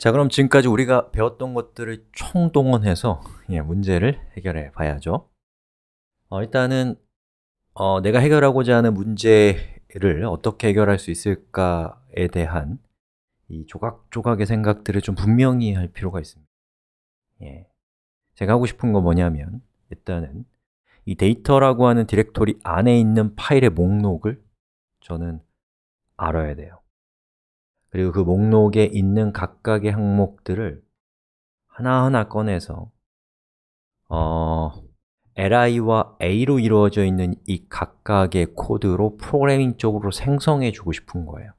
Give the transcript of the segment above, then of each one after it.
자 그럼 지금까지 우리가 배웠던 것들을 총동원해서 예, 문제를 해결해 봐야죠 어, 일단은 어, 내가 해결하고자 하는 문제를 어떻게 해결할 수 있을까에 대한 이 조각조각의 생각들을 좀 분명히 할 필요가 있습니다 예. 제가 하고 싶은 건 뭐냐면 일단은 이 데이터라고 하는 디렉토리 안에 있는 파일의 목록을 저는 알아야 돼요 그리고 그 목록에 있는 각각의 항목들을 하나하나 꺼내서 어, li와 a로 이루어져 있는 이 각각의 코드로 프로그래밍 쪽으로 생성해 주고 싶은 거예요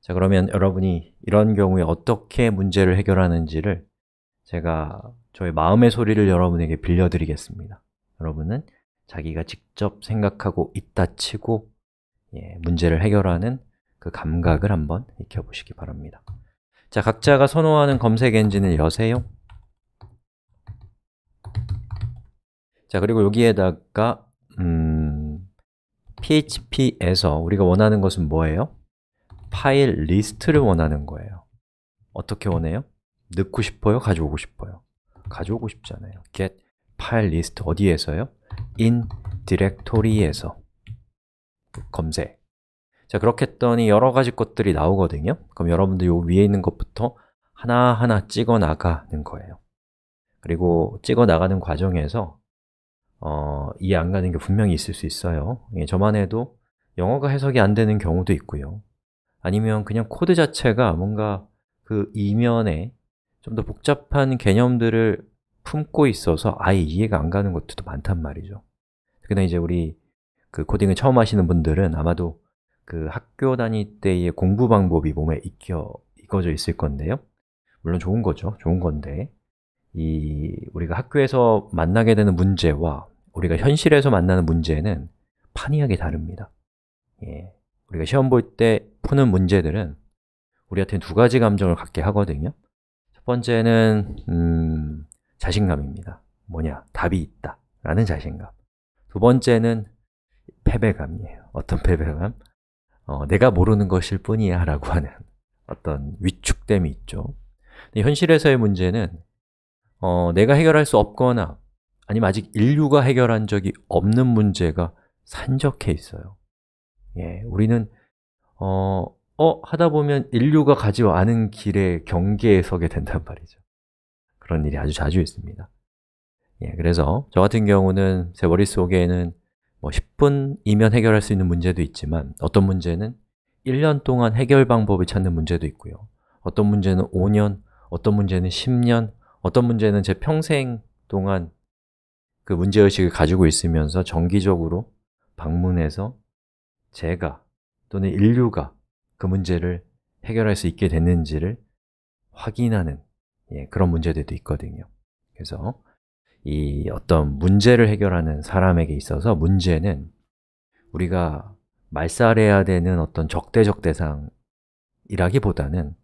자, 그러면 여러분이 이런 경우에 어떻게 문제를 해결하는지를 제가 저의 마음의 소리를 여러분에게 빌려드리겠습니다 여러분은 자기가 직접 생각하고 있다 치고 예, 문제를 해결하는 그 감각을 한번 익혀보시기 바랍니다 자, 각자가 선호하는 검색 엔진을 여세요 자, 그리고 여기에다가 음, PHP에서 우리가 원하는 것은 뭐예요? 파일 리스트를 원하는 거예요 어떻게 원해요? 넣고 싶어요? 가져오고 싶어요? 가져오고 싶잖아요 get 파일 리스트 어디에서요? in d i r e c t o r y 에서 검색 자, 그렇게 했더니 여러 가지 것들이 나오거든요. 그럼 여러분들 요 위에 있는 것부터 하나하나 찍어 나가는 거예요. 그리고 찍어 나가는 과정에서 어, 이해 안 가는 게 분명히 있을 수 있어요. 예, 저만 해도 영어가 해석이 안 되는 경우도 있고요. 아니면 그냥 코드 자체가 뭔가 그 이면에 좀 더 복잡한 개념들을 품고 있어서 아예 이해가 안 가는 것도 많단 말이죠. 특히나 이제 우리 그 코딩을 처음 하시는 분들은 아마도 그 학교 다닐 때의 공부 방법이 몸에 익혀 익어져 있을 건데요. 물론 좋은 거죠. 좋은 건데 이 우리가 학교에서 만나게 되는 문제와 우리가 현실에서 만나는 문제는 판이하게 다릅니다. 예. 우리가 시험 볼 때 푸는 문제들은 우리한테 두 가지 감정을 갖게 하거든요. 첫 번째는 음, 자신감입니다. 뭐냐, 답이 있다 라는 자신감. 두 번째는 패배감이에요. 어떤 패배감? 어, 내가 모르는 것일 뿐이야 라고 하는 어떤 위축됨이 있죠 현실에서의 문제는 어, 내가 해결할 수 없거나 아니면 아직 인류가 해결한 적이 없는 문제가 산적해 있어요 예, 우리는 어, 어 하다 보면 인류가 가지 않은 길의 경계에 서게 된단 말이죠 그런 일이 아주 자주 있습니다 예, 그래서 저 같은 경우는 제 머릿속에는 뭐 10분이면 해결할 수 있는 문제도 있지만 어떤 문제는 1년 동안 해결 방법을 찾는 문제도 있고요 어떤 문제는 5년, 어떤 문제는 10년, 어떤 문제는 제 평생 동안 그 문제의식을 가지고 있으면서 정기적으로 방문해서 제가 또는 인류가 그 문제를 해결할 수 있게 됐는지를 확인하는 예, 그런 문제들도 있거든요 그래서 이 어떤 문제를 해결하는 사람에게 있어서 문제는 우리가 말살해야 되는 어떤 적대적 대상이라기보다는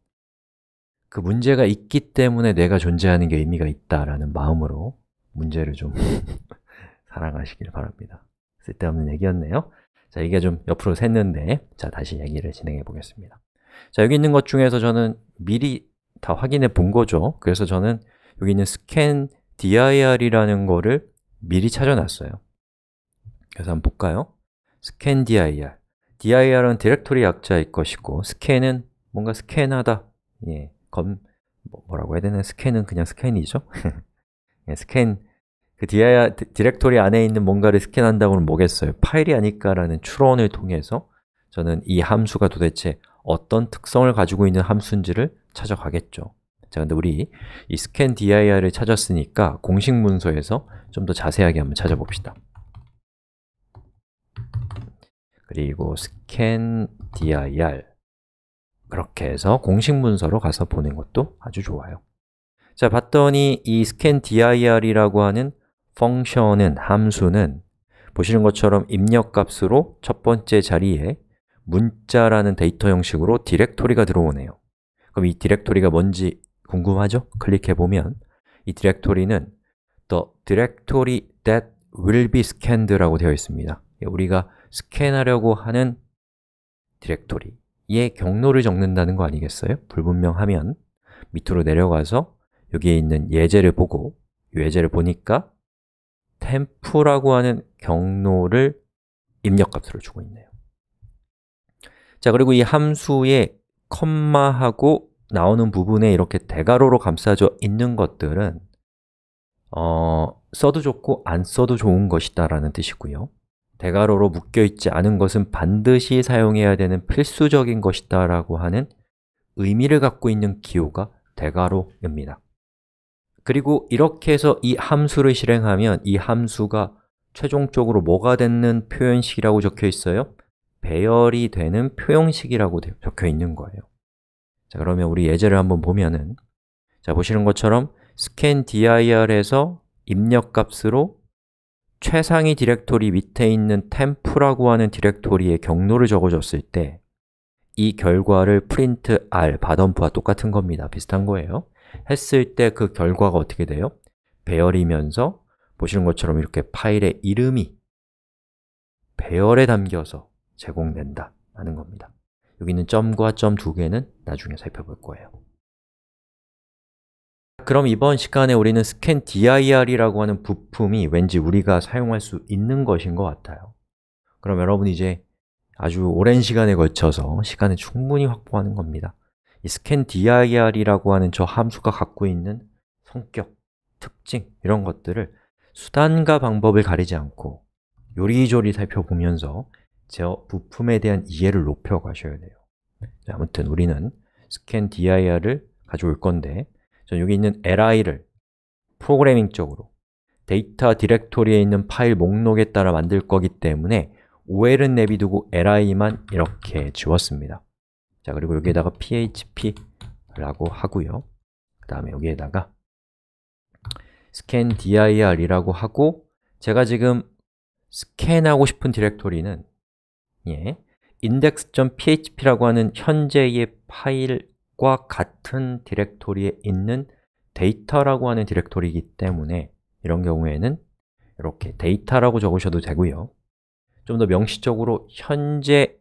그 문제가 있기 때문에 내가 존재하는 게 의미가 있다라는 마음으로 문제를 좀 사랑하시길 바랍니다 쓸데없는 얘기였네요 자, 이게 좀 옆으로 샜는데 자, 다시 얘기를 진행해 보겠습니다 자, 여기 있는 것 중에서 저는 미리 다 확인해 본 거죠 그래서 저는 여기 있는 스캔 dir이라는 거를 미리 찾아놨어요 그래서 한번 볼까요? scan dir dir은 디렉토리 약자일 것이고 scan은 뭔가 스캔하다 예, 검, 뭐, 뭐라고 해야 되나? 스캔은 그냥 스캔이죠? 예, 스캔, 그 dir, 디렉토리 안에 있는 뭔가를 스캔한다고는 뭐겠어요? 파일이 아닐까라는 추론을 통해서 저는 이 함수가 도대체 어떤 특성을 가지고 있는 함수인지를 찾아가겠죠 자, 근데 우리 이 스캔 dir을 찾았으니까 공식 문서에서 좀 더 자세하게 한번 찾아봅시다. 그리고 scan dir 그렇게 해서 공식 문서로 가서 보는 것도 아주 좋아요. 자, 봤더니 이 scan dir이라고 하는 f u n c t i o n 은 함수는 보시는 것처럼 입력값으로 첫 번째 자리에 문자라는 데이터 형식으로 디렉토리가 들어오네요. 그럼 이 디렉토리가 뭔지 궁금하죠? 클릭해보면 이 디렉토리는 the directory that will be scanned 라고 되어 있습니다 예, 우리가 스캔하려고 하는 디렉토리의 경로를 적는다는 거 아니겠어요? 불분명하면 밑으로 내려가서 여기에 있는 예제를 보고 예제를 보니까 템프라고 하는 경로를 입력값으로 주고 있네요 자, 그리고 이 함수에 컴마하고 나오는 부분에 이렇게 대괄호로 감싸져 있는 것들은 어, 써도 좋고 안 써도 좋은 것이다 라는 뜻이고요 대괄호로 묶여있지 않은 것은 반드시 사용해야 되는 필수적인 것이다 라고 하는 의미를 갖고 있는 기호가 대괄호입니다 그리고 이렇게 해서 이 함수를 실행하면 이 함수가 최종적으로 뭐가 되는 표현식이라고 적혀 있어요? 배열이 되는 표현식이라고 적혀 있는 거예요 자, 그러면 우리 예제를 한번 보면은 자, 보시는 것처럼 scan dir에서 입력값으로 최상위 디렉토리 밑에 있는 temp라고 하는 디렉토리의 경로를 적어줬을 때 이 결과를 print r, 바덤프와 똑같은 겁니다. 비슷한 거예요. 했을 때 그 결과가 어떻게 돼요? 배열이면서 보시는 것처럼 이렇게 파일의 이름이 배열에 담겨서 제공된다 라는 겁니다. 여기 있는 점과 점 두 개는 나중에 살펴볼 거예요 그럼 이번 시간에 우리는 스캔 dir이라고 하는 부품이 왠지 우리가 사용할 수 있는 것인 것 같아요 그럼 여러분 이제 아주 오랜 시간에 걸쳐서 시간을 충분히 확보하는 겁니다 이 스캔 dir이라고 하는 저 함수가 갖고 있는 성격, 특징 이런 것들을 수단과 방법을 가리지 않고 요리조리 살펴보면서 저 부품에 대한 이해를 높여 가셔야 돼요 네, 아무튼 우리는 scan dir을 가져올 건데 여기 있는 li를 프로그래밍적으로 데이터 디렉토리에 있는 파일 목록에 따라 만들 거기 때문에 ol은 내비두고 li만 이렇게 지웠습니다 자, 그리고 여기에다가 php라고 하고요 그 다음에 여기에다가 scan dir이라고 하고 제가 지금 스캔하고 싶은 디렉토리는 예. index.php라고 하는 현재의 파일과 같은 디렉토리에 있는 데이터라고 하는 디렉토리이기 때문에 이런 경우에는 이렇게 데이터라고 적으셔도 되고요 좀 더 명시적으로 현재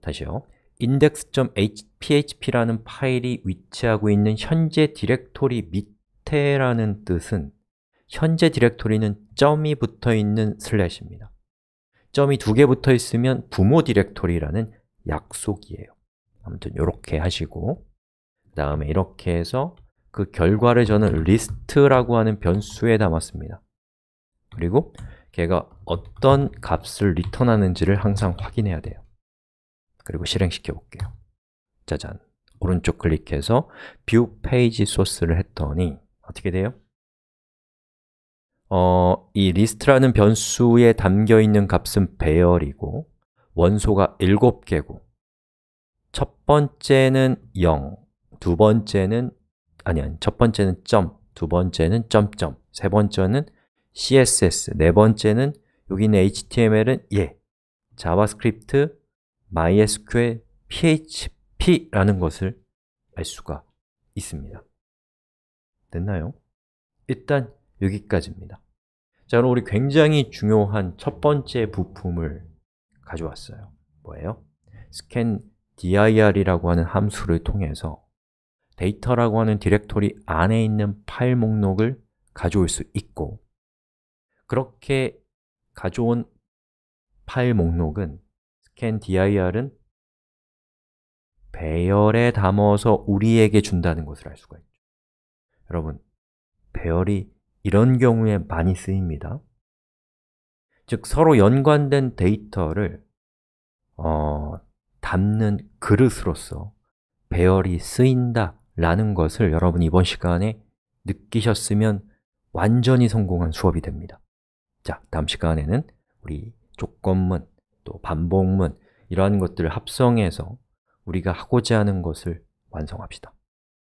다시요 index.php라는 파일이 위치하고 있는 현재 디렉토리 밑에라는 뜻은 현재 디렉토리는 점이 붙어 있는 슬래시입니다 점이 두 개 붙어 있으면 부모 디렉토리라는 약속이에요 아무튼 이렇게 하시고 그 다음에 이렇게 해서 그 결과를 저는 리스트라고 하는 변수에 담았습니다 그리고 걔가 어떤 값을 리턴하는지를 항상 확인해야 돼요 그리고 실행시켜 볼게요 짜잔 오른쪽 클릭해서 view 뷰 페이지 소스를 했더니 어떻게 돼요? 어, 이 리스트라는 변수에 담겨 있는 값은 배열이고 원소가 7개고 첫 번째는 0, 두 번째는 아니 아니 첫 번째는 점, 두 번째는 점점, 세 번째는 CSS, 네 번째는 여기는 있 HTML은 예, 자바스크립트, MySQL, PHP라는 것을 알 수가 있습니다. 됐나요? 일단 여기까지입니다. 자, 그럼 우리 굉장히 중요한 첫 번째 부품을 가져왔어요. 뭐예요? scan dir이라고 하는 함수를 통해서 데이터라고 하는 디렉토리 안에 있는 파일 목록을 가져올 수 있고 그렇게 가져온 파일 목록은 scan dir은 배열에 담아서 우리에게 준다는 것을 알 수가 있죠. 여러분, 배열이 이런 경우에 많이 쓰입니다. 즉, 서로 연관된 데이터를 어, 담는 그릇으로서 배열이 쓰인다 라는 것을 여러분 이번 시간에 느끼셨으면 완전히 성공한 수업이 됩니다. 자, 다음 시간에는 우리 조건문, 또 반복문 이러한 것들을 합성해서 우리가 하고자 하는 것을 완성합시다.